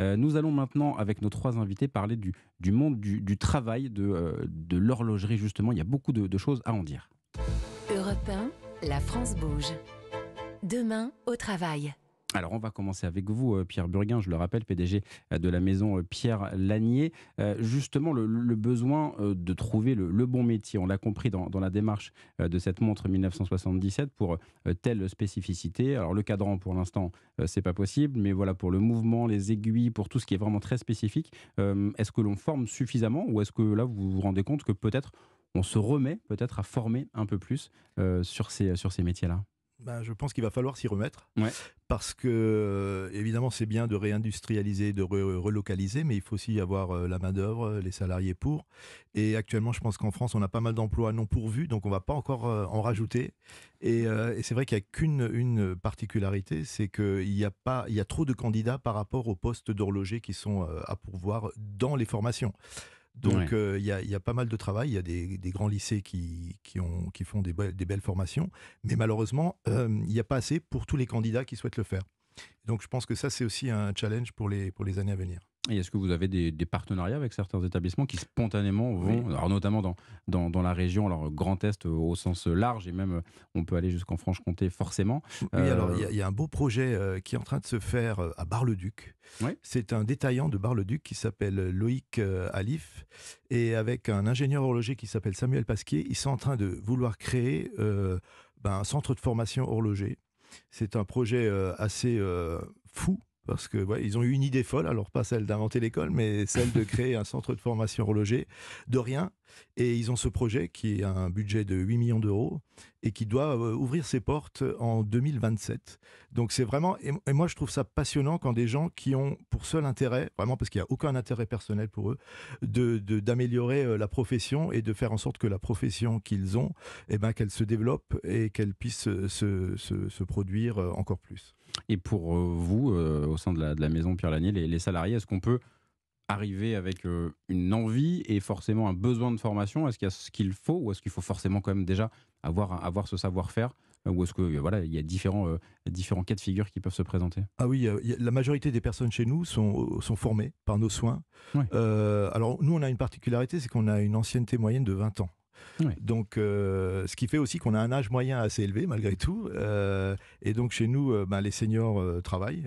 Euh, nous allons maintenant, avec nos trois invités, parler du, monde du, travail, euh, de, l'horlogerie, justement. Il y a beaucoup de, de choses à en dire. Europe la France bouge. Demain, au travail. Alors on va commencer avec vous, euh, Pierre Burguin, je le rappelle, PDG euh, de la maison euh, Pierre Lanier. Justement, le, besoin de trouver le, bon métier, on l'a compris dans, dans, la démarche de cette montre 1977 pour telle spécificité. Alors le cadran, pour l'instant, c'est pas possible, mais voilà, pour le mouvement, les aiguilles, pour tout ce qui est vraiment très spécifique, est-ce que l'on forme suffisamment ou est-ce que là, vous vous rendez compte que peut-être on se remet peut-être à former un peu plus sur ces, sur ces métiers-là bah, je pense qu'il va falloir s'y remettre. Parce que, euh, évidemment, c'est bien de réindustrialiser, de relocaliser, mais il faut aussi avoir euh, la main-d'œuvre, euh, les salariés pour. Et actuellement, je pense qu'en France, on a pas mal d'emplois non pourvus, donc on ne va pas encore en rajouter. Et, c'est vrai qu'il n'y a qu'une particularité, c'est qu'il y, a y a trop de candidats par rapport aux postes d'horloger qui sont à pourvoir dans les formations. Donc, euh, il y, a, pas mal de travail. Il y a des, grands lycées qui, font des, belles formations. Mais malheureusement, euh, il n'y a pas assez pour tous les candidats qui souhaitent le faire. Donc, je pense que ça, c'est aussi un challenge pour les, pour les années à venir. Et est-ce que vous avez des, partenariats avec certains établissements qui spontanément vont, alors notamment dans, dans, la région, alors euh, Grand Est euh, au sens large, et même euh, on peut aller jusqu'en Franche-Comté forcément Oui, alors il y, a un beau projet qui est en train de se faire à Bar-le-Duc. Oui. C'est un détaillant de Bar-le-Duc qui s'appelle Loïc Alif, et avec un ingénieur horloger qui s'appelle Samuel Pasquier, ils sont en train de vouloir créer ben, un centre de formation horloger. C'est un projet assez fou parce que ils ont eu une idée folle, alors pas celle d'inventer l'école, mais celle de créer un centre de formation horloger de rien et ils ont ce projet qui a un budget de 8 millions d'euros et qui doit euh, ouvrir ses portes en 2027. Donc c'est vraiment, et moi je trouve ça passionnant quand des gens qui ont pour seul intérêt, vraiment parce qu'il n'y a aucun intérêt personnel pour eux, d'améliorer euh, la profession et de faire en sorte que la profession qu'ils ont, eh ben, qu'elle se développe et qu'elle puisse euh, se, produire encore plus. Et pour vous, au sein de la, maison Pierre Lanier, les salariés, est-ce qu'on peut arriver avec euh, une envie et forcément un besoin de formation Est-ce qu'il y a ce qu'il faut ou est-ce qu'il faut forcément quand même déjà avoir, avoir ce savoir-faire euh, ou est-ce que euh, voilà, il y a différents, différents cas de figure qui peuvent se présenter Ah oui, la majorité des personnes chez nous sont, sont formées par nos soins. alors nous, on a une particularité, c'est qu'on a une ancienneté moyenne de 20 ans. Donc, euh, ce qui fait aussi qu'on a un âge moyen assez élevé malgré tout. Euh, et donc chez nous, euh, ben, les seniors travaillent.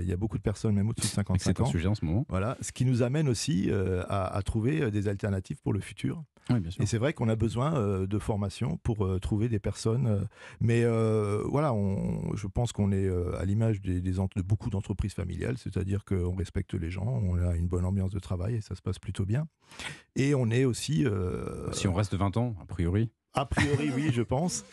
Il y a beaucoup de personnes, même au-dessus de 55 ans. sujet en ce moment. Voilà, ce qui nous amène aussi à, trouver des alternatives pour le futur. Et c'est vrai qu'on a besoin euh, de formation pour euh, trouver des personnes. Euh, mais voilà, je pense qu'on est à l'image de beaucoup d'entreprises familiales, c'est-à-dire qu'on respecte les gens, on a une bonne ambiance de travail et ça se passe plutôt bien. Et on est aussi. si on reste 20 ans, a priori. A priori, oui, je pense.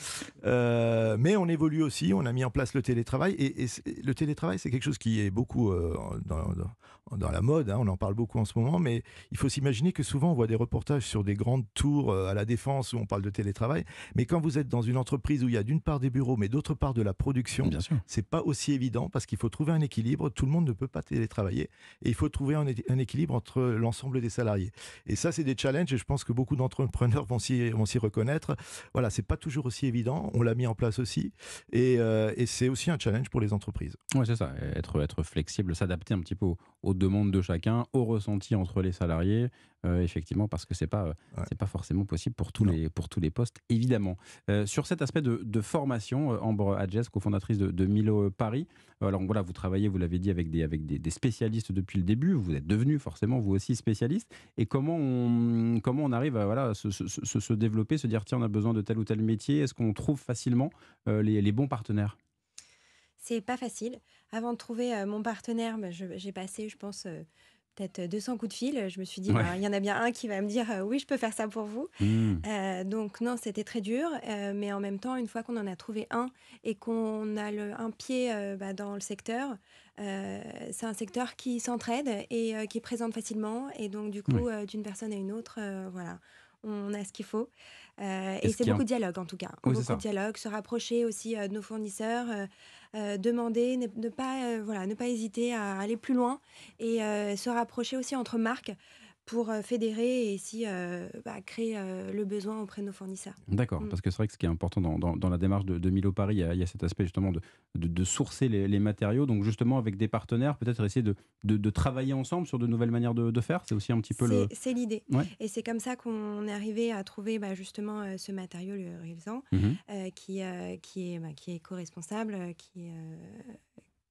Euh, mais on évolue aussi, on a mis en place le télétravail. Et, le télétravail, c'est quelque chose qui est beaucoup euh, dans, la mode, hein. on en parle beaucoup en ce moment, mais il faut s'imaginer que souvent on voit des reportages sur des grandes tours euh, à la défense où on parle de télétravail. Mais quand vous êtes dans une entreprise où il y a d'une part des bureaux, mais d'autre part de la production, c'est pas aussi évident parce qu'il faut trouver un équilibre. Tout le monde ne peut pas télétravailler. Et il faut trouver un, un équilibre entre l'ensemble des salariés. Et ça, c'est des challenges et je pense que beaucoup d'entrepreneurs vont s'y reconnaître. Voilà, c'est pas toujours aussi évident. On l'a mis en place aussi. Et, euh, c'est aussi un challenge pour les entreprises. Oui, c'est ça. Être, être flexible, s'adapter un petit peu aux, demandes de chacun, aux ressentis entre les salariés. Euh, effectivement, parce que c'est pas, euh, pas forcément possible pour tous, les, pour tous les postes, évidemment. sur cet aspect de, formation, Ambre Adjes, cofondatrice de, de, Milo Paris, alors voilà, vous travaillez, vous l'avez dit, avec, des, avec spécialistes depuis le début. Vous êtes devenu forcément vous aussi spécialiste. Et comment on, comment on arrive à voilà, se, se développer, se dire tiens, on a besoin de tel ou tel métier Est-ce qu'on trouve facilement euh, les, bons partenaires c'est pas facile. Avant de trouver euh, mon partenaire, bah, j'ai passé, je pense, euh, peut-être 200 coups de fil. Je me suis dit, bah, il y en a bien un qui va me dire, oui, je peux faire ça pour vous. Mmh. donc non, c'était très dur. mais en même temps, une fois qu'on en a trouvé un et qu'on a le, un pied bah, dans le secteur, c'est un secteur qui s'entraide et qui présente facilement. Et donc, du coup, d'une personne à une autre, voilà, on a ce qu'il faut. Euh, et c'est beaucoup de dialogue en tout cas. beaucoup de dialogue, se rapprocher aussi euh, de nos fournisseurs, euh, demander, pas, ne pas hésiter à aller plus loin et se rapprocher aussi entre marques pour euh, fédérer et si euh, bah, créer euh, le besoin auprès de nos fournisseurs. D'accord, mm. parce que c'est vrai que ce qui est important dans, la démarche de, Milo Paris, il y, a, cet aspect justement de, sourcer les, matériaux, donc justement avec des partenaires, peut-être essayer de, travailler ensemble sur de nouvelles manières de, faire, c'est aussi un petit peu le... C'est l'idée. Et c'est comme ça qu'on est arrivé à trouver bah, justement ce matériau, le Rilsan, mhm. qui, est, bah, qui est co-responsable, qui est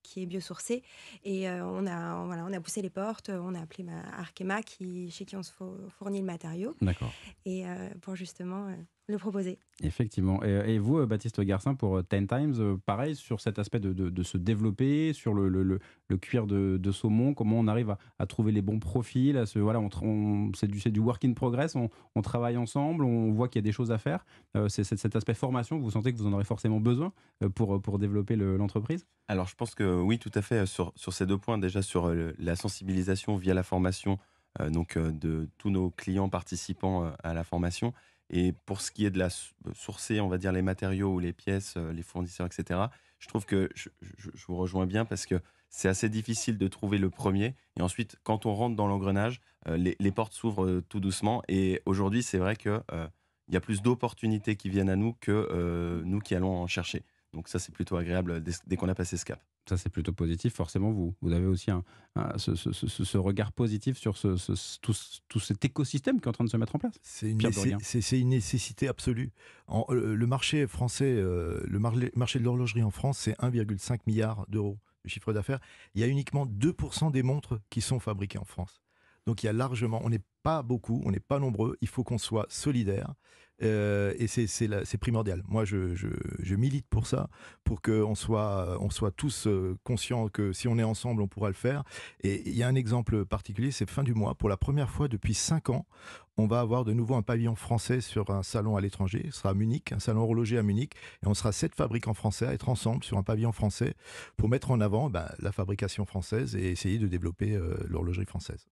qui est biosourcée. Et euh, on, a, voilà, on a poussé les portes, on a appelé ma Arkema qui, chez qui on se fournit le matériau. D'accord. Et euh, pour justement euh, le proposer. Effectivement. Et, vous, euh, Baptiste Garcin, pour euh, Ten Times, euh, pareil, sur cet aspect de, se développer, sur le, cuir de, saumon, comment on arrive à, trouver les bons profils, voilà, on, c'est du, du work in progress, on, travaille ensemble, on voit qu'il y a des choses à faire. c'est cet aspect formation, vous sentez que vous en aurez forcément besoin pour, développer l'entreprise Alors, je pense que oui, tout à fait, sur, ces deux points, déjà sur la sensibilisation via la formation, donc de tous nos clients participants à la formation et pour ce qui est de la euh, sourcer, on va dire les matériaux ou les pièces, euh, les fournisseurs, etc., je trouve que je, vous rejoins bien parce que c'est assez difficile de trouver le premier. Et ensuite, quand on rentre dans l'engrenage, euh, les, portes s'ouvrent tout doucement. Et aujourd'hui, c'est vrai qu'il y a plus d'opportunités qui viennent à nous que nous qui allons en chercher. Donc ça, c'est plutôt agréable dès, qu'on a passé ce cap. Ça, c'est plutôt positif. Forcément, vous, vous avez aussi ce, regard positif sur tout, cet écosystème qui est en train de se mettre en place. C'est une, une nécessité absolue. le marché français, euh, le marché de l'horlogerie en France, c'est 1,5 milliard d'euros de chiffre d'affaires. Il y a uniquement 2% des montres qui sont fabriquées en France. Donc il y a largement, on n'est pas beaucoup, on n'est pas nombreux, il faut qu'on soit solidaire, euh, et c'est primordial. Moi, je, milite pour ça, pour qu'on soit, on tous euh, conscients que si on est ensemble, on pourra le faire. Et il y a un exemple particulier, c'est fin du mois. Pour la première fois depuis cinq ans, on va avoir de nouveau un pavillon français sur un salon à l'étranger. Ce sera à Munich, un salon horloger à Munich. Et on sera sept fabricants français à être ensemble sur un pavillon français pour mettre en avant bah, la fabrication française et essayer de développer euh, l'horlogerie française.